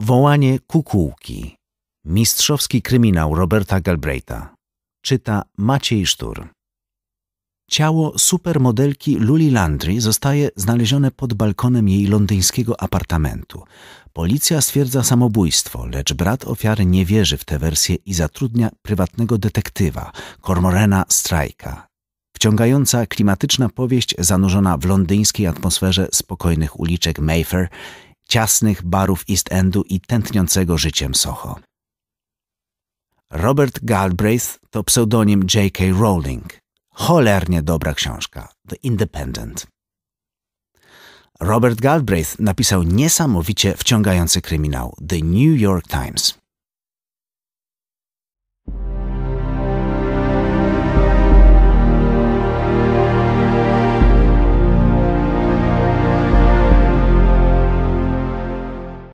Wołanie kukułki. Mistrzowski kryminał Roberta Galbraitha. Czyta Maciej Sztur. Ciało supermodelki Luli Landry zostaje znalezione pod balkonem jej londyńskiego apartamentu. Policja stwierdza samobójstwo, lecz brat ofiary nie wierzy w tę wersję i zatrudnia prywatnego detektywa, Cormorena Strajka. Wciągająca klimatyczna powieść zanurzona w londyńskiej atmosferze spokojnych uliczek Mayfair ciasnych barów East Endu i tętniącego życiem Soho. Robert Galbraith to pseudonim J.K. Rowling. Cholernie dobra książka, The Independent. Robert Galbraith napisał niesamowicie wciągający kryminał The New York Times.